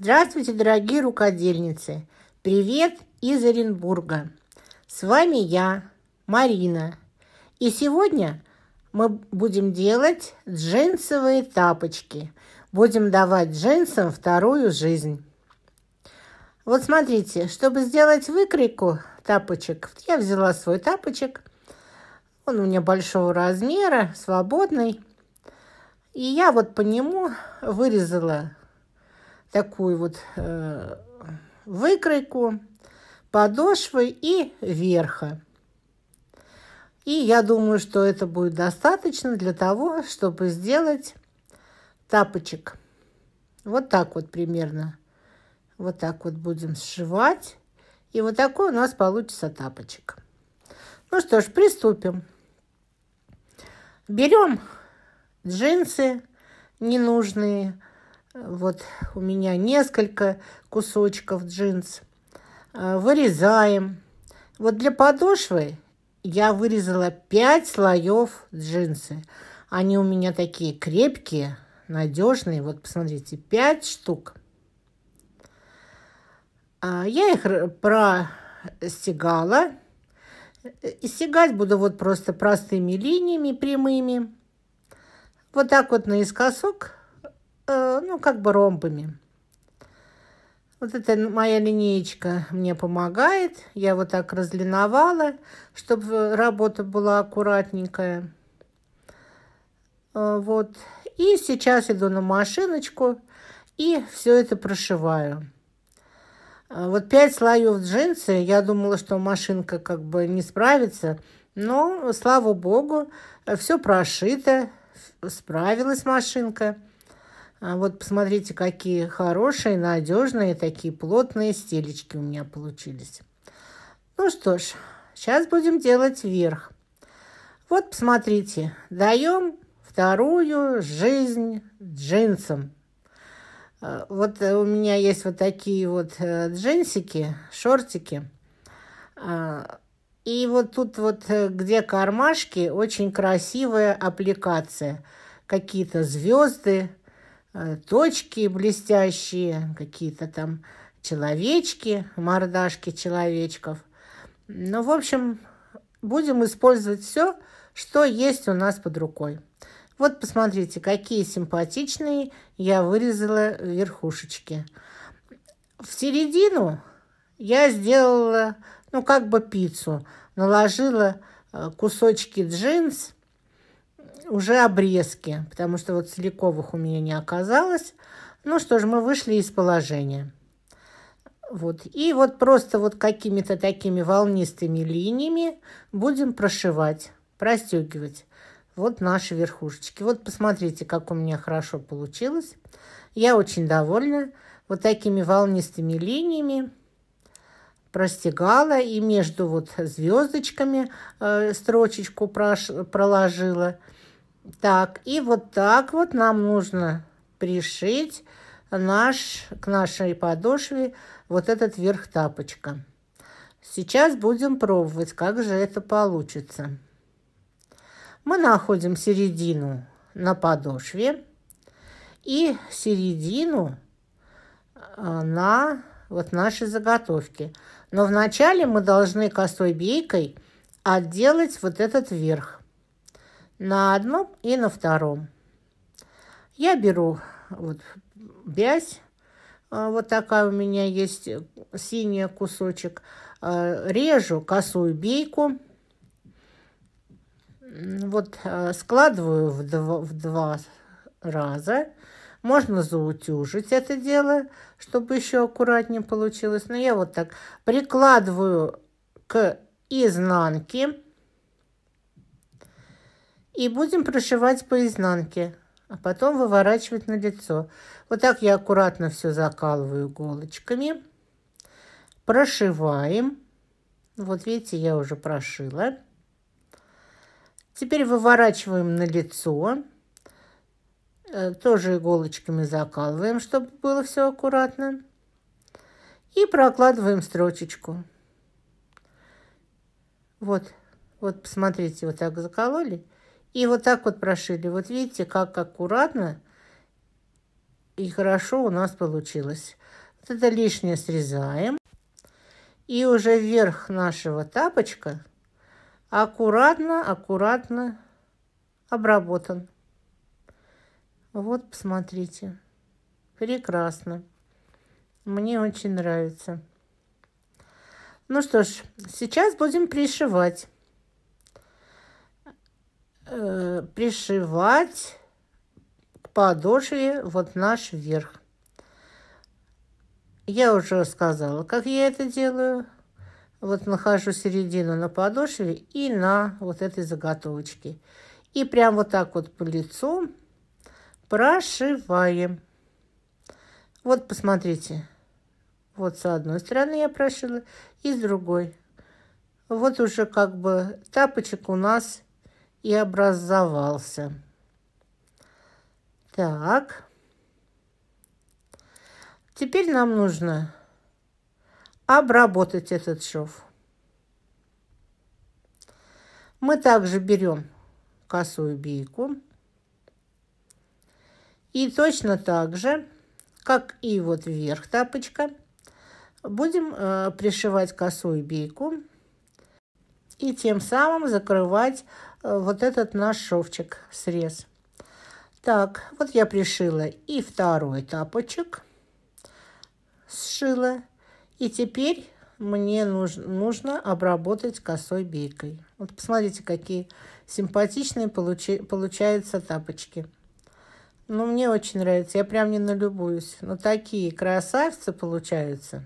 Здравствуйте, дорогие рукодельницы! Привет из Оренбурга! С вами я, Марина. И сегодня мы будем делать джинсовые тапочки. Будем давать джинсам вторую жизнь. Вот смотрите, чтобы сделать выкройку тапочек, я взяла свой тапочек. Он у меня большого размера, свободный. И я вот по нему вырезала такую вот э, выкройку подошвы и верха. И я думаю, что это будет достаточно для того, чтобы сделать тапочек. Вот так вот примерно. Вот так вот будем сшивать. И вот такой у нас получится тапочек. Ну что ж, приступим. Берем джинсы ненужные, вот у меня несколько кусочков джинс. Э, вырезаем. Вот для подошвы я вырезала 5 слоев джинсы. Они у меня такие крепкие, надежные. Вот посмотрите, 5 штук. А, я их простегала. И стегать буду вот просто простыми линиями прямыми. Вот так вот наискосок Э, ну, как бы ромбами. Вот эта моя линеечка мне помогает. Я вот так разлиновала, чтобы работа была аккуратненькая. Э, вот. И сейчас иду на машиночку и все это прошиваю. Э, вот пять слоев джинсы, я думала, что машинка как бы не справится, но, слава богу, все прошито, справилась машинка. А вот посмотрите, какие хорошие, надежные, такие плотные стелечки у меня получились. Ну что ж, сейчас будем делать вверх. Вот посмотрите, даем вторую жизнь джинсам. А, вот э, у меня есть вот такие вот э, джинсики, шортики. А, и вот тут вот, э, где кармашки, очень красивая аппликация. Какие-то звезды, Э, точки блестящие, какие-то там человечки, мордашки человечков. Ну, в общем, будем использовать все, что есть у нас под рукой. Вот посмотрите, какие симпатичные я вырезала верхушечки. В середину я сделала, ну, как бы пиццу. Наложила э, кусочки джинс уже обрезки, потому что вот целиковых у меня не оказалось. Ну что ж, мы вышли из положения. Вот. И вот просто вот какими-то такими волнистыми линиями будем прошивать, простегивать вот наши верхушечки. Вот посмотрите, как у меня хорошо получилось. Я очень довольна. Вот такими волнистыми линиями простегала и между вот звездочками э, строчечку прош, проложила. Так, и вот так вот нам нужно пришить наш, к нашей подошве вот этот верх тапочка. Сейчас будем пробовать, как же это получится. Мы находим середину на подошве и середину а, на вот нашей заготовке. Но вначале мы должны косой бейкой отделать вот этот верх на одном и на втором. Я беру вот бязь, а, вот такая у меня есть синий кусочек, а, режу косую бейку, вот а, складываю в два, в два раза. Можно заутюжить это дело, чтобы еще аккуратнее получилось. Но я вот так прикладываю к изнанке и будем прошивать по изнанке, а потом выворачивать на лицо. Вот так я аккуратно все закалываю иголочками. Прошиваем. Вот видите, я уже прошила. Теперь выворачиваем на лицо. Э, тоже иголочками закалываем, чтобы было все аккуратно. И прокладываем строчечку. Вот, вот посмотрите, вот так закололи. И вот так вот прошили. Вот видите, как аккуратно и хорошо у нас получилось. Вот это лишнее срезаем. И уже вверх нашего тапочка аккуратно, аккуратно обработан. Вот, посмотрите. Прекрасно. Мне очень нравится. Ну что ж, сейчас будем пришивать э, пришивать к подошве вот наш верх. Я уже сказала, как я это делаю. Вот нахожу середину на подошве и на вот этой заготовочке. И прям вот так вот по лицу прошиваем. Вот посмотрите. Вот с одной стороны я прошила и с другой. Вот уже как бы тапочек у нас и образовался. Так. Теперь нам нужно обработать этот шов. Мы также берем косую бейку. И точно так же, как и вот вверх тапочка, будем э, пришивать косую бейку и тем самым закрывать Э, вот этот наш шовчик, срез. Так, вот я пришила и второй тапочек сшила. И теперь мне нужно, нужно обработать косой бейкой. Вот посмотрите, какие симпатичные получи, получаются тапочки. Ну, мне очень нравится, я прям не налюбуюсь. Но такие красавцы получаются.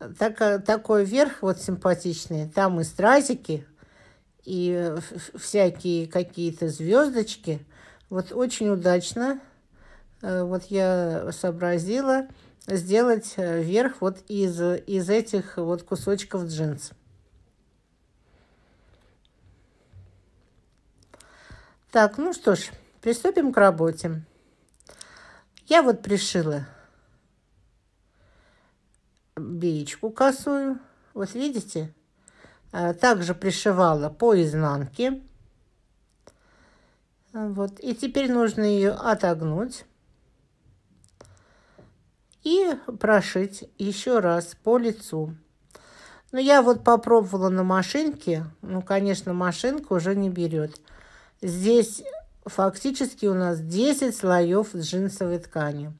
Э, так, э, такой верх вот симпатичный. Там и стразики и всякие какие-то звездочки. Вот очень удачно э, вот я сообразила сделать э, верх вот из, из этих вот кусочков джинс. Так, ну что ж, приступим к работе. Я вот пришила беечку косую. Вот видите, Э, также пришивала по изнанке. Э, вот. И теперь нужно ее отогнуть и прошить еще раз по лицу. Но ну, я вот попробовала на машинке, ну, конечно, машинка уже не берет. Здесь фактически у нас 10 слоев джинсовой ткани.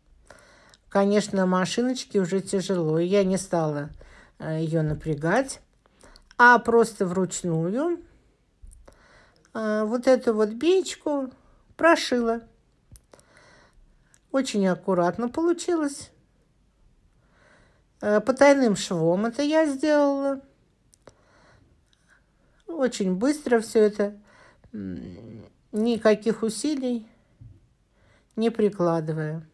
Конечно, машиночке уже тяжело, и я не стала э, ее напрягать а просто вручную а, вот эту вот беечку прошила. Очень аккуратно получилось. Э, Потайным швом это я сделала. Очень быстро все это, никаких усилий не прикладывая.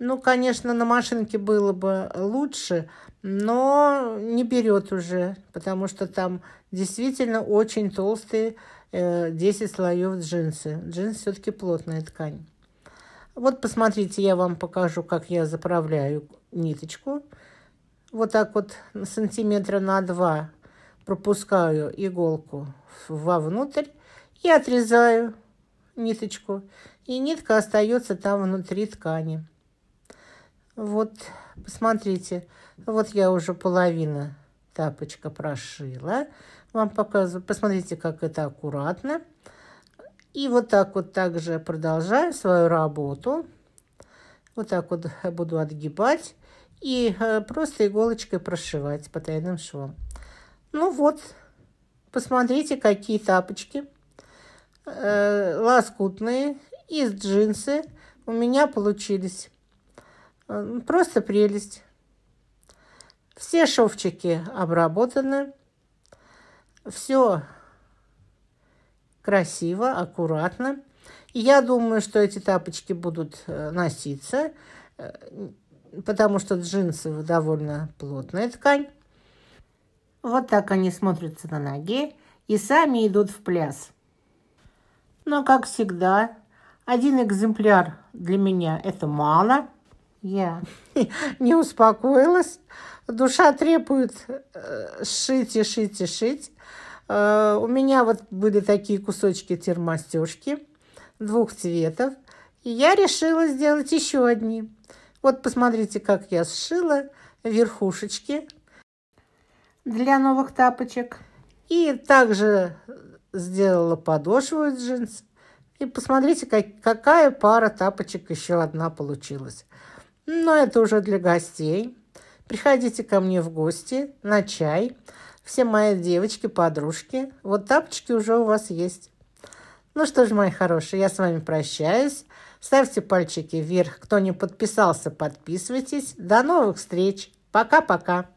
Ну, конечно, на машинке было бы лучше, но не берет уже, потому что там действительно очень толстые 10 э, слоев джинсы. Джинс все-таки плотная ткань. Вот посмотрите, я вам покажу, как я заправляю ниточку. Вот так вот сантиметра на 2 пропускаю иголку вовнутрь и отрезаю ниточку. И нитка остается там внутри ткани. Вот, посмотрите, вот я уже половина тапочка прошила. Вам показываю. Посмотрите, как это аккуратно. И вот так вот также продолжаю свою работу. Вот так вот буду отгибать и э, просто иголочкой прошивать по тайным швам. Ну вот, посмотрите, какие тапочки. Э, лоскутные из джинсы у меня получились. Просто прелесть. Все шовчики обработаны. Все красиво, аккуратно. И я думаю, что эти тапочки будут э, носиться, э, потому что джинсы довольно плотная ткань. Вот так они смотрятся на ноге и сами идут в пляс. Но, как всегда, один экземпляр для меня это мало – я не успокоилась. Душа требует э, шить и шить и шить. Э, у меня вот были такие кусочки термостежки двух цветов. И я решила сделать еще одни. Вот посмотрите, как я сшила верхушечки для новых тапочек. И также сделала подошву из джинс. И посмотрите, как, какая пара тапочек еще одна получилась. Но это уже для гостей. Приходите ко мне в гости на чай. Все мои девочки, подружки. Вот тапочки уже у вас есть. Ну что ж, мои хорошие, я с вами прощаюсь. Ставьте пальчики вверх. Кто не подписался, подписывайтесь. До новых встреч. Пока-пока.